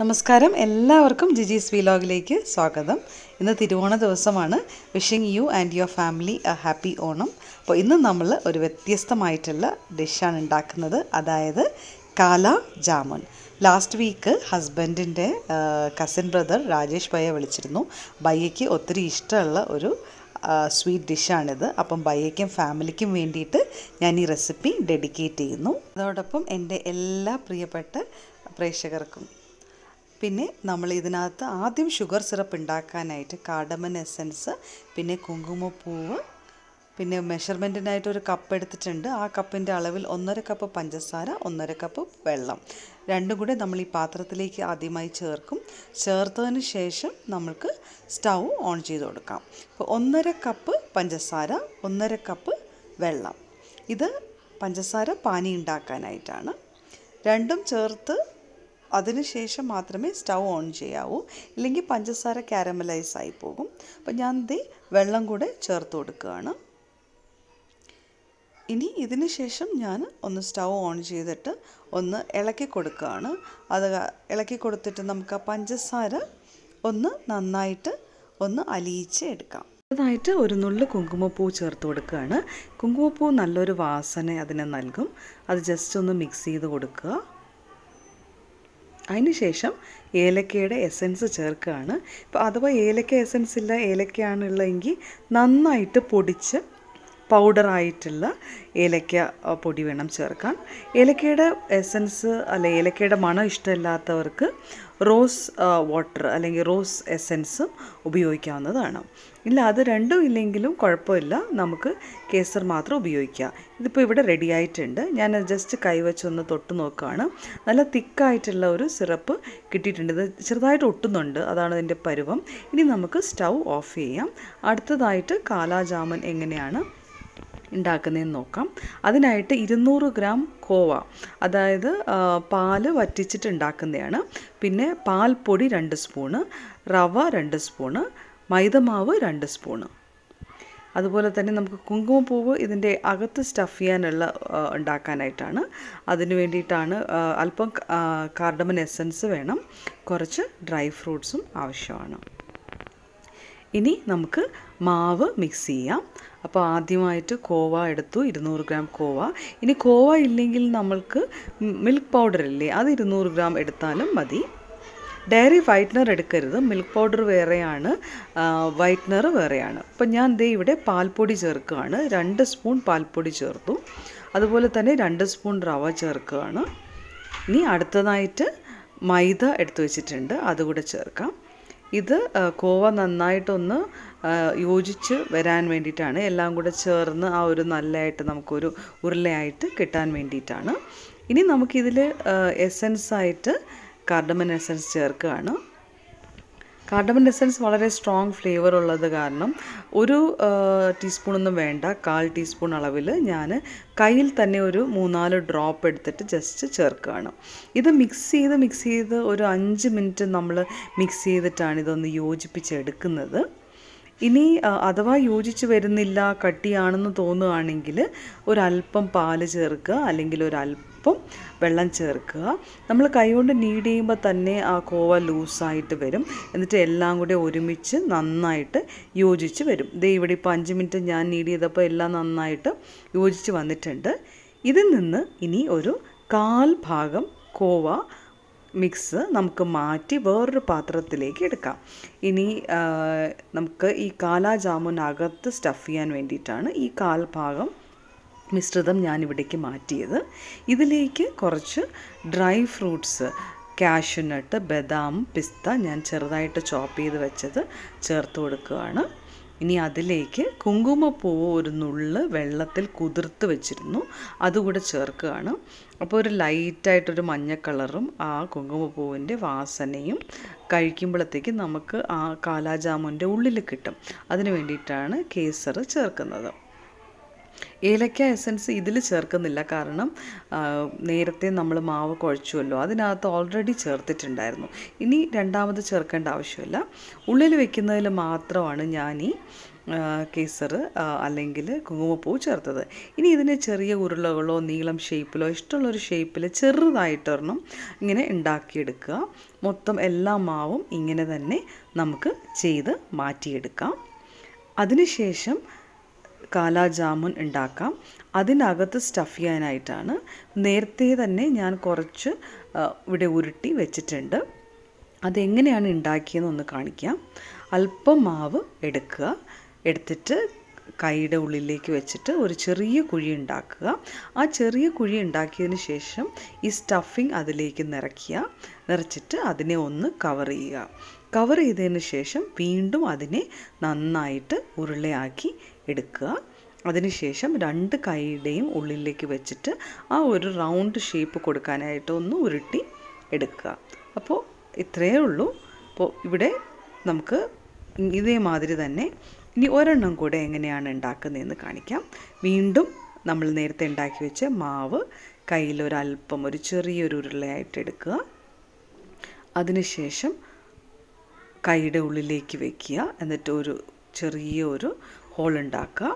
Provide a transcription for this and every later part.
നമസ്കാരം എല്ലാവർക്കും ജിജീസ് വീലോഗിലേക്ക് സ്വാഗതം ഇന്ന് തിരുവോണ ദിവസമാണ് wishing you and your family a happy Onam അപ്പോൾ ഇന്ന് നമ്മൾ ഒരു വ്യത്യസ്തമായിട്ടുള്ള ഡിഷാണ് ഉണ്ടാക്കുന്നത് അതായത് കാല ജാമുൻ ലാസ്റ്റ് വീക്ക് ഹസ്ബൻഡിൻ്റെ കസിൻ ബ്രദർ രാജേഷ് ഭയ്യ വിളിച്ചിരുന്നു ഭയ്യയ്ക്ക് ഒത്തിരി ഇഷ്ടമുള്ള ഒരു സ്വീറ്റ് ഡിഷാണിത് അപ്പം ബയ്യയ്ക്കും ഫാമിലിക്കും വേണ്ടിയിട്ട് ഞാൻ ഈ റെസിപ്പി ഡെഡിക്കേറ്റ് ചെയ്യുന്നു അതോടൊപ്പം എൻ്റെ എല്ലാ പ്രിയപ്പെട്ട പ്രേക്ഷകർക്കും പിന്നെ നമ്മൾ ഇതിനകത്ത് ആദ്യം ഷുഗർ സിറപ്പ് ഉണ്ടാക്കാനായിട്ട് കാർഡമൻ എസൻസ് പിന്നെ കുങ്കുമപ്പൂവ് പിന്നെ മെഷർമെൻറ്റിനായിട്ട് ഒരു കപ്പ് എടുത്തിട്ടുണ്ട് ആ കപ്പിൻ്റെ അളവിൽ ഒന്നര കപ്പ് പഞ്ചസാര ഒന്നര കപ്പ് വെള്ളം രണ്ടും കൂടെ നമ്മൾ ഈ പാത്രത്തിലേക്ക് ആദ്യമായി ചേർക്കും ചേർത്തതിന് ശേഷം നമുക്ക് സ്റ്റൗ ഓൺ ചെയ്ത് കൊടുക്കാം അപ്പോൾ ഒന്നര കപ്പ് പഞ്ചസാര ഒന്നര കപ്പ് വെള്ളം ഇത് പഞ്ചസാര പാനി ഉണ്ടാക്കാനായിട്ടാണ് രണ്ടും ചേർത്ത് അതിനുശേഷം മാത്രമേ സ്റ്റൗ ഓൺ ചെയ്യാവൂ ഇല്ലെങ്കിൽ പഞ്ചസാര കാരമലൈസ് ആയി പോകും അപ്പം ഞാൻ ഇത് വെള്ളം കൂടെ ചേർത്ത് കൊടുക്കുകയാണ് ഇനി ഇതിന് ശേഷം ഞാൻ ഒന്ന് സ്റ്റൗ ഓൺ ചെയ്തിട്ട് ഒന്ന് ഇളക്കി കൊടുക്കുകയാണ് അത് ഇളക്കി കൊടുത്തിട്ട് നമുക്ക് ആ പഞ്ചസാര ഒന്ന് നന്നായിട്ട് ഒന്ന് അലിയിച്ച് എടുക്കാം അതായിട്ട് ഒരു നുള്ളു കുങ്കുമപ്പൂ ചേർത്ത് കൊടുക്കുകയാണ് കുങ്കുമപ്പൂ നല്ലൊരു വാസന അതിനെ നൽകും അത് ജസ്റ്റ് ഒന്ന് മിക്സ് ചെയ്ത് കൊടുക്കുക ശേഷം ഏലക്കയുടെ എസൻസ് ചേർക്കുകയാണ് ഇപ്പോൾ അഥവാ ഏലക്ക എസൻസ് ഇല്ല ഏലക്കയാണുള്ളതെങ്കിൽ നന്നായിട്ട് പൊടിച്ച് പൗഡറായിട്ടുള്ള ഏലക്ക പൊടി വേണം ചേർക്കാൻ ഏലക്കയുടെ എസൻസ് അല്ലെ ഏലക്കയുടെ മണം ഇഷ്ടമില്ലാത്തവർക്ക് റോസ് വാട്ടർ അല്ലെങ്കിൽ റോസ് എസൻസും ഉപയോഗിക്കാവുന്നതാണ് ഇല്ല അത് രണ്ടും ഇല്ലെങ്കിലും കുഴപ്പമില്ല നമുക്ക് കേസർ മാത്രം ഉപയോഗിക്കാം ഇതിപ്പോൾ ഇവിടെ റെഡി ആയിട്ടുണ്ട് ഞാൻ ജസ്റ്റ് കൈവച്ചൊന്ന് തൊട്ട് നോക്കുകയാണ് നല്ല തിക്കായിട്ടുള്ള ഒരു സിറപ്പ് കിട്ടിയിട്ടുണ്ട് ഇത് ചെറുതായിട്ട് ഒട്ടുന്നുണ്ട് അതാണ് ഇതിൻ്റെ പരുവം ഇനി നമുക്ക് സ്റ്റൗ ഓഫ് ചെയ്യാം അടുത്തതായിട്ട് കാലാജാമൻ എങ്ങനെയാണ് ഉണ്ടാക്കുന്നതെന്ന് നോക്കാം അതിനായിട്ട് ഇരുന്നൂറ് ഗ്രാം കോവ അതായത് പാല് വറ്റിച്ചിട്ട് ഉണ്ടാക്കുന്നതാണ് പിന്നെ പാൽപ്പൊടി രണ്ട് സ്പൂണ് റവ രണ്ട് സ്പൂണ് മൈദമാവ് രണ്ട് സ്പൂണ് അതുപോലെ തന്നെ നമുക്ക് കുങ്കുമപ്പൂവ് ഇതിൻ്റെ അകത്ത് സ്റ്റഫ് ചെയ്യാനുള്ള ഉണ്ടാക്കാനായിട്ടാണ് അതിന് വേണ്ടിയിട്ടാണ് അല്പം കാർഡമൻ എസൻസ് വേണം കുറച്ച് ഡ്രൈ ഫ്രൂട്ട്സും ആവശ്യമാണ് ഇനി നമുക്ക് മാവ് മിക്സ് ചെയ്യാം അപ്പോൾ ആദ്യമായിട്ട് കോവ എടുത്തു ഇരുന്നൂറ് ഗ്രാം കോവ ഇനി കോവ ഇല്ലെങ്കിൽ നമ്മൾക്ക് മിൽക്ക് പൗഡർ ഇല്ലേ അത് ഇരുന്നൂറ് ഗ്രാം എടുത്താലും മതി ഡയറി വൈറ്റ്നർ എടുക്കരുത് മിൽക്ക് പൗഡർ വേറെയാണ് വൈറ്റ്നർ വേറെയാണ് അപ്പം ഞാൻ ദേ ഇവിടെ പാൽപ്പൊടി ചേർക്കുകയാണ് രണ്ട് സ്പൂൺ പാൽപ്പൊടി ചേർത്തു അതുപോലെ തന്നെ രണ്ട് സ്പൂൺ റവ ചേർക്കുകയാണ് ഇനി അടുത്തതായിട്ട് മൈദ എടുത്തു വെച്ചിട്ടുണ്ട് അതുകൂടെ ചേർക്കാം ഇത് കോവ നന്നായിട്ടൊന്ന് യോജിച്ച് വരാൻ വേണ്ടിയിട്ടാണ് എല്ലാം കൂടെ ചേർന്ന് ആ ഒരു നല്ലതായിട്ട് നമുക്കൊരു ഉരുളയായിട്ട് കിട്ടാൻ വേണ്ടിയിട്ടാണ് ഇനി നമുക്കിതിൽ എസൻസായിട്ട് കാർഡമൻ എസൻസ് ചേർക്കുകയാണ് കാർഡമൻ എസൻസ് വളരെ സ്ട്രോങ് ഫ്ലേവർ ഉള്ളത് കാരണം ഒരു ടീസ്പൂണൊന്നും വേണ്ട കാൽ ടീസ്പൂൺ അളവിൽ ഞാൻ കയ്യിൽ തന്നെ ഒരു മൂന്നാല് ഡ്രോപ്പ് എടുത്തിട്ട് ജസ്റ്റ് ചേർക്കുകയാണ് ഇത് മിക്സ് ചെയ്ത് മിക്സ് ചെയ്ത് ഒരു അഞ്ച് മിനിറ്റ് നമ്മൾ മിക്സ് ചെയ്തിട്ടാണ് ഇതൊന്ന് യോജിപ്പിച്ചെടുക്കുന്നത് ഇനി അഥവാ യോജിച്ച് വരുന്നില്ല കട്ടിയാണെന്ന് തോന്നുകയാണെങ്കിൽ ഒരല്പം പാല് ചേർക്കുക അല്ലെങ്കിൽ ഒരല്പം അപ്പം വെള്ളം ചേർക്കുക നമ്മൾ കൈകൊണ്ട് നീഡ് ചെയ്യുമ്പോൾ തന്നെ ആ കോവ ലൂസായിട്ട് വരും എന്നിട്ട് എല്ലാം കൂടി ഒരുമിച്ച് നന്നായിട്ട് യോജിച്ച് വരും ദേ ഇവിടെ ഇപ്പോൾ അഞ്ച് മിനിറ്റ് ഞാൻ നീഡ് ചെയ്തപ്പോൾ എല്ലാം നന്നായിട്ട് യോജിച്ച് വന്നിട്ടുണ്ട് ഇതിൽ നിന്ന് ഇനി ഒരു കാൽ ഭാഗം കോവ മിക്സ് നമുക്ക് മാറ്റി വേറൊരു പാത്രത്തിലേക്ക് എടുക്കാം ഇനി നമുക്ക് ഈ കാലാ ജാമുനകത്ത് സ്റ്റഫ് ചെയ്യാൻ വേണ്ടിയിട്ടാണ് ഈ ഭാഗം മിശ്രിതം ഞാനിവിടേക്ക് മാറ്റിയത് ഇതിലേക്ക് കുറച്ച് ഡ്രൈ ഫ്രൂട്ട്സ് കാഷ്യൂനട്ട് ബദാം പിസ്ത ഞാൻ ചെറുതായിട്ട് ചോപ്പ് ചെയ്ത് വെച്ചത് ചേർത്ത് കൊടുക്കുകയാണ് ഇനി അതിലേക്ക് കുങ്കുമപ്പൂവ് ഒരു നുള്ള് വെള്ളത്തിൽ കുതിർത്ത് വെച്ചിരുന്നു അതുകൂടെ ചേർക്കുകയാണ് അപ്പോൾ ഒരു ലൈറ്റായിട്ടൊരു മഞ്ഞ കളറും ആ കുങ്കുമപ്പൂവിൻ്റെ വാസനയും കഴിക്കുമ്പോഴത്തേക്ക് നമുക്ക് ആ കാലാജാമുൻ്റെ ഉള്ളിൽ കിട്ടും അതിന് വേണ്ടിയിട്ടാണ് കേസർ ചേർക്കുന്നത് ഏലക്ക എസൻസ് ഇതിൽ ചേർക്കുന്നില്ല കാരണം നേരത്തെ നമ്മൾ മാവ് കുഴച്ചുവല്ലോ അതിനകത്ത് ഓൾറെഡി ചേർത്തിട്ടുണ്ടായിരുന്നു ഇനി രണ്ടാമത് ചേർക്കേണ്ട ആവശ്യമില്ല ഉള്ളിൽ വെക്കുന്നതിൽ മാത്രമാണ് ഞാൻ ഈ കേസർ അല്ലെങ്കിൽ കുങ്കുമപ്പൂ ചേർത്തത് ഇനി ഇതിനെ ചെറിയ ഉരുളകളോ നീളം ഷേപ്പിലോ ഇഷ്ടമുള്ളൊരു ഷേപ്പിൽ ചെറുതായിട്ടൊരെണ്ണം ഇങ്ങനെ ഉണ്ടാക്കിയെടുക്കുക മൊത്തം എല്ലാ മാവും ഇങ്ങനെ തന്നെ നമുക്ക് ചെയ്ത് മാറ്റിയെടുക്കാം അതിനുശേഷം കാലാ ജാമുൻ ഉണ്ടാക്കാം അതിനകത്ത് സ്റ്റഫ് ചെയ്യാനായിട്ടാണ് നേരത്തെ തന്നെ ഞാൻ കുറച്ച് ഇവിടെ ഉരുട്ടി വെച്ചിട്ടുണ്ട് അതെങ്ങനെയാണ് ഉണ്ടാക്കിയതെന്ന് ഒന്ന് കാണിക്കാം അല്പം മാവ് എടുക്കുക എടുത്തിട്ട് കൈയുടെ ഉള്ളിലേക്ക് വെച്ചിട്ട് ഒരു ചെറിയ കുഴി ഉണ്ടാക്കുക ആ ചെറിയ കുഴി ഉണ്ടാക്കിയതിന് ശേഷം ഈ സ്റ്റഫിങ് അതിലേക്ക് നിറയ്ക്കുക നിറച്ചിട്ട് അതിനെ ഒന്ന് കവർ ചെയ്യുക കവർ ചെയ്തതിന് ശേഷം വീണ്ടും അതിനെ നന്നായിട്ട് ഉരുളയാക്കി എടുക്കുക അതിനുശേഷം രണ്ട് കൈയുടെയും ഉള്ളിലേക്ക് വെച്ചിട്ട് ആ ഒരു റൗണ്ട് ഷേപ്പ് കൊടുക്കാനായിട്ട് ഒന്ന് ഉരുട്ടി എടുക്കുക അപ്പോൾ ഇത്രയേ ഉള്ളൂ അപ്പോൾ ഇവിടെ നമുക്ക് ഇതേമാതിരി തന്നെ ഇനി ഒരെണ്ണം കൂടെ എങ്ങനെയാണ് ഉണ്ടാക്കുന്നതെന്ന് കാണിക്കാം വീണ്ടും നമ്മൾ നേരത്തെ ഉണ്ടാക്കി വെച്ച മാവ് കയ്യിൽ ഒരു ചെറിയൊരു ഉരുളയായിട്ട് എടുക്കുക അതിനുശേഷം കൈയുടെ ഉള്ളിലേക്ക് വെക്കുക എന്നിട്ട് ഒരു ചെറിയ ഒരു ഉണ്ടാക്കുക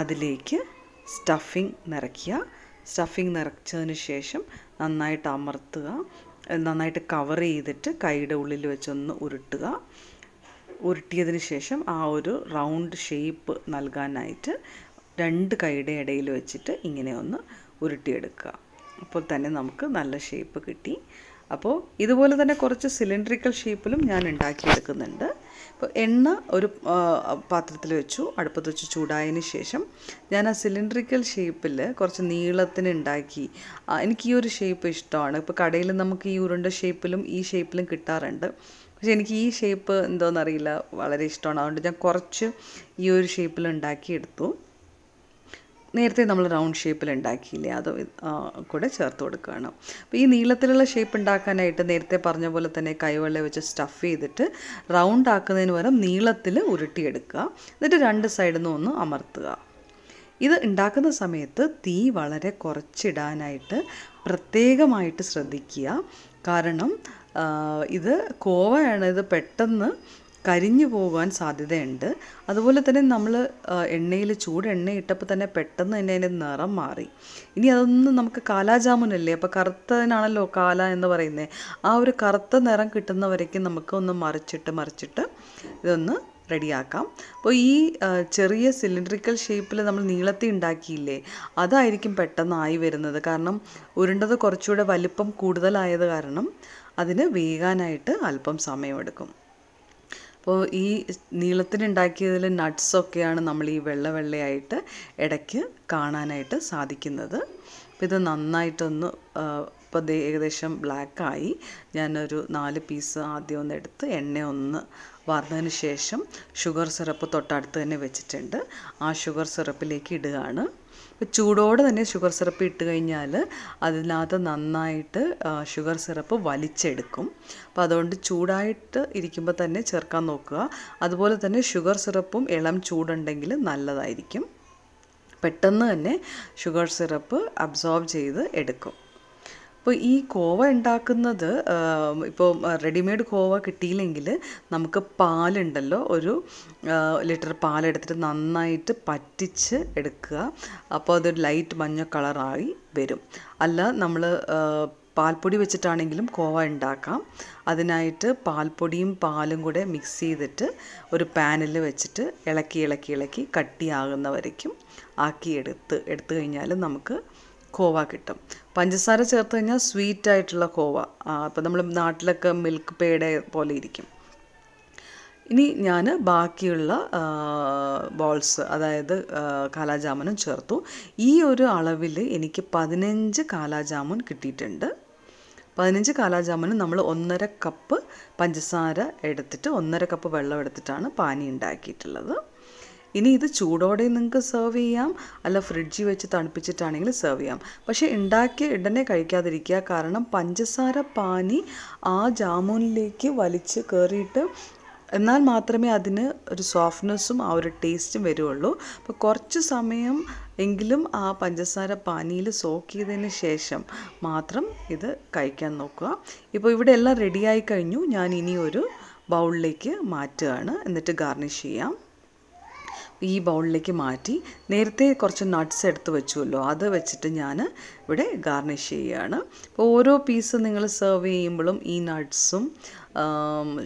അതിലേക്ക് സ്റ്റഫിങ് നിറയ്ക്കുക സ്റ്റഫിങ് നിറച്ചതിന് ശേഷം നന്നായിട്ട് അമർത്തുക നന്നായിട്ട് കവർ ചെയ്തിട്ട് കൈയുടെ ഉള്ളിൽ വെച്ചൊന്ന് ഉരുട്ടുക ഉരുട്ടിയതിന് ശേഷം ആ ഒരു റൗണ്ട് ഷേപ്പ് നൽകാനായിട്ട് രണ്ട് കൈയുടെ ഇടയിൽ വെച്ചിട്ട് ഇങ്ങനെ ഒന്ന് ഉരുട്ടിയെടുക്കുക അപ്പോൾ തന്നെ നമുക്ക് നല്ല ഷേപ്പ് കിട്ടി അപ്പോൾ ഇതുപോലെ തന്നെ കുറച്ച് സിലിണ്ടറിക്കൽ ഷേപ്പിലും ഞാൻ ഉണ്ടാക്കിയെടുക്കുന്നുണ്ട് അപ്പോൾ എണ്ണ ഒരു പാത്രത്തിൽ വെച്ചു അടുപ്പത്ത് വെച്ച് ചൂടായതിന് ശേഷം ഞാൻ ആ സിലിണ്ടറിക്കൽ ഷേപ്പിൽ കുറച്ച് നീളത്തിന് ഉണ്ടാക്കി എനിക്ക് ഈ ഒരു ഷേപ്പ് ഇഷ്ടമാണ് ഇപ്പോൾ കടയിൽ നമുക്ക് ഈ ഉരുണ്ട ഷേപ്പിലും ഈ ഷേപ്പിലും കിട്ടാറുണ്ട് പക്ഷേ എനിക്ക് ഈ ഷേപ്പ് എന്തോന്നറിയില്ല വളരെ ഇഷ്ടമാണ് അതുകൊണ്ട് ഞാൻ കുറച്ച് ഈ ഒരു ഷേപ്പിൽ ഉണ്ടാക്കിയെടുത്തു നേരത്തെ നമ്മൾ റൗണ്ട് ഷേപ്പിൽ ഉണ്ടാക്കിയില്ലേ അത് കൂടെ ചേർത്ത് കൊടുക്കുകയാണ് അപ്പോൾ ഈ നീളത്തിലുള്ള ഷേപ്പ് ഉണ്ടാക്കാനായിട്ട് നേരത്തെ പറഞ്ഞ പോലെ തന്നെ കൈവെള്ളം വെച്ച് സ്റ്റഫ് ചെയ്തിട്ട് റൗണ്ട് ആക്കുന്നതിന് പകരം നീളത്തിൽ ഉരുട്ടിയെടുക്കുക എന്നിട്ട് രണ്ട് സൈഡിൽ നിന്ന് ഒന്ന് അമർത്തുക ഇത് ഉണ്ടാക്കുന്ന സമയത്ത് തീ വളരെ കുറച്ചിടാനായിട്ട് പ്രത്യേകമായിട്ട് ശ്രദ്ധിക്കുക കാരണം ഇത് കോവയാണ് ഇത് പെട്ടെന്ന് കരിഞ്ഞു പോകാൻ സാധ്യതയുണ്ട് അതുപോലെ തന്നെ നമ്മൾ എണ്ണയിൽ ചൂട് എണ്ണ ഇട്ടപ്പോൾ തന്നെ പെട്ടെന്ന് തന്നെ അതിൻ്റെ നിറം മാറി ഇനി അതൊന്നും നമുക്ക് കാലാജാമുനല്ലേ അപ്പോൾ കറുത്തതിനാണല്ലോ കാല എന്ന് പറയുന്നത് ആ ഒരു കറുത്ത നിറം കിട്ടുന്നവരേക്ക് നമുക്ക് ഒന്ന് മറിച്ചിട്ട് മറിച്ചിട്ട് ഇതൊന്ന് റെഡിയാക്കാം അപ്പോൾ ഈ ചെറിയ സിലിണ്ടറിക്കൽ ഷേപ്പിൽ നമ്മൾ നീളത്തി ഉണ്ടാക്കിയില്ലേ അതായിരിക്കും പെട്ടെന്നായി വരുന്നത് കാരണം ഉരുണ്ടത് കുറച്ചുകൂടെ വലിപ്പം കൂടുതലായത് കാരണം അതിന് വേകാനായിട്ട് അല്പം സമയമെടുക്കും അപ്പോൾ ഈ നീളത്തിനുണ്ടാക്കിയതിൽ നട്ട്സൊക്കെയാണ് നമ്മൾ ഈ വെള്ള വെള്ളയായിട്ട് ഇടയ്ക്ക് കാണാനായിട്ട് സാധിക്കുന്നത് അപ്പോൾ ഇത് നന്നായിട്ടൊന്ന് ഇപ്പോൾ ഏകദേശം ബ്ലാക്കായി ഞാനൊരു നാല് പീസ് ആദ്യം ഒന്ന് എടുത്ത് എണ്ണ ഒന്ന് വാർന്നതിന് ശേഷം ഷുഗർ സിറപ്പ് തൊട്ടടുത്ത് തന്നെ വെച്ചിട്ടുണ്ട് ആ ഷുഗർ സിറപ്പിലേക്ക് ഇടുകയാണ് ഇപ്പോൾ ചൂടോടെ തന്നെ ഷുഗർ സിറപ്പ് ഇട്ട് കഴിഞ്ഞാൽ അതിനകത്ത് നന്നായിട്ട് ഷുഗർ സിറപ്പ് വലിച്ചെടുക്കും അപ്പോൾ അതുകൊണ്ട് ചൂടായിട്ട് ഇരിക്കുമ്പോൾ തന്നെ ചേർക്കാൻ നോക്കുക അതുപോലെ തന്നെ ഷുഗർ സിറപ്പും ഇളം ചൂടുണ്ടെങ്കിൽ നല്ലതായിരിക്കും പെട്ടെന്ന് തന്നെ ഷുഗർ സിറപ്പ് അബ്സോർബ് ചെയ്ത് എടുക്കും അപ്പോൾ ഈ കോവ ഉണ്ടാക്കുന്നത് ഇപ്പോൾ റെഡിമെയ്ഡ് കോവ കിട്ടിയില്ലെങ്കിൽ നമുക്ക് പാലുണ്ടല്ലോ ഒരു ലിറ്റർ പാലെടുത്തിട്ട് നന്നായിട്ട് പറ്റിച്ച് എടുക്കുക അപ്പോൾ അതൊരു ലൈറ്റ് മഞ്ഞ കളറായി വരും അല്ല നമ്മൾ പാൽപ്പൊടി വെച്ചിട്ടാണെങ്കിലും കോവ ഉണ്ടാക്കാം അതിനായിട്ട് പാൽപ്പൊടിയും പാലും കൂടെ മിക്സ് ചെയ്തിട്ട് ഒരു പാനിൽ വെച്ചിട്ട് ഇളക്കി ഇളക്കി ഇളക്കി കട്ടിയാകുന്ന വരയ്ക്കും ആക്കി എടുത്ത് എടുത്തു കഴിഞ്ഞാൽ നമുക്ക് കോവ കിട്ടും പഞ്ചസാര ചേർത്ത് കഴിഞ്ഞാൽ സ്വീറ്റ് ആയിട്ടുള്ള കോവ അപ്പോൾ നമ്മൾ നാട്ടിലൊക്കെ മിൽക്ക് പേട പോലെ ഇരിക്കും ഇനി ഞാൻ ബാക്കിയുള്ള ബോൾസ് അതായത് കാലാജാമുനും ചേർത്തു ഈ ഒരു അളവിൽ എനിക്ക് പതിനഞ്ച് കാലാജാമുൻ കിട്ടിയിട്ടുണ്ട് പതിനഞ്ച് കാലാജാമുന് നമ്മൾ ഒന്നര കപ്പ് പഞ്ചസാര എടുത്തിട്ട് ഒന്നര കപ്പ് വെള്ളം എടുത്തിട്ടാണ് പാനി ഉണ്ടാക്കിയിട്ടുള്ളത് ഇനി ഇത് ചൂടോടെ നിങ്ങൾക്ക് സെർവ് ചെയ്യാം അല്ല ഫ്രിഡ്ജിൽ വെച്ച് തണുപ്പിച്ചിട്ടാണെങ്കിൽ സെർവ് ചെയ്യാം പക്ഷേ ഉണ്ടാക്കിയ ഉടനെ കഴിക്കാതിരിക്കുക കാരണം പഞ്ചസാര പാനി ആ ജാമുനിലേക്ക് വലിച്ച് കയറിയിട്ട് എന്നാൽ മാത്രമേ അതിന് ഒരു സോഫ്റ്റ്നെസ്സും ആ ഒരു ടേസ്റ്റും വരുള്ളൂ അപ്പോൾ കുറച്ച് സമയം എങ്കിലും ആ പഞ്ചസാര പാനിയിൽ സോക്ക് ചെയ്തതിന് ശേഷം മാത്രം ഇത് കഴിക്കാൻ നോക്കുക ഇപ്പോൾ ഇവിടെ എല്ലാം റെഡിയായി കഴിഞ്ഞു ഞാൻ ഇനി ഒരു ബൗളിലേക്ക് മാറ്റുകയാണ് എന്നിട്ട് ഗാർണിഷ് ചെയ്യാം ഈ ബൗളിലേക്ക് മാറ്റി നേരത്തെ കുറച്ച് നട്ട്സ് എടുത്ത് വെച്ചുവല്ലോ അത് വെച്ചിട്ട് ഞാൻ ഇവിടെ ഗാർണിഷ് ചെയ്യുകയാണ് അപ്പോൾ ഓരോ പീസ് നിങ്ങൾ സെർവ് ചെയ്യുമ്പോഴും ഈ നട്ട്സും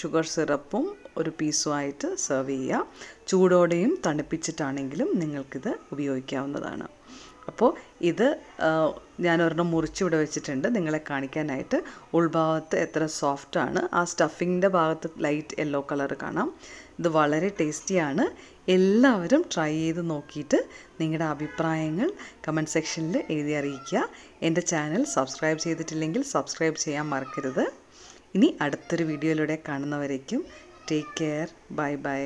ഷുഗർ സിറപ്പും ഒരു പീസുമായിട്ട് സെർവ് ചെയ്യുക ചൂടോടെയും തണുപ്പിച്ചിട്ടാണെങ്കിലും നിങ്ങൾക്കിത് ഉപയോഗിക്കാവുന്നതാണ് അപ്പോൾ ഇത് ഞാൻ ഒരെണ്ണം മുറിച്ചിവിടെ വെച്ചിട്ടുണ്ട് നിങ്ങളെ കാണിക്കാനായിട്ട് ഉൾഭാഗത്ത് എത്ര സോഫ്റ്റാണ് ആ സ്റ്റഫിങ്ങിൻ്റെ ഭാഗത്ത് ലൈറ്റ് യെല്ലോ കളർ കാണാം ഇത് വളരെ ടേസ്റ്റിയാണ് എല്ലാവരും ട്രൈ ചെയ്ത് നോക്കിയിട്ട് നിങ്ങളുടെ അഭിപ്രായങ്ങൾ കമൻറ്റ് സെക്ഷനിൽ എഴുതി അറിയിക്കുക എൻ്റെ ചാനൽ സബ്സ്ക്രൈബ് ചെയ്തിട്ടില്ലെങ്കിൽ സബ്സ്ക്രൈബ് ചെയ്യാൻ മറക്കരുത് ഇനി അടുത്തൊരു വീഡിയോയിലൂടെ കാണുന്നവരേക്കും ടേക്ക് കെയർ ബൈ ബൈ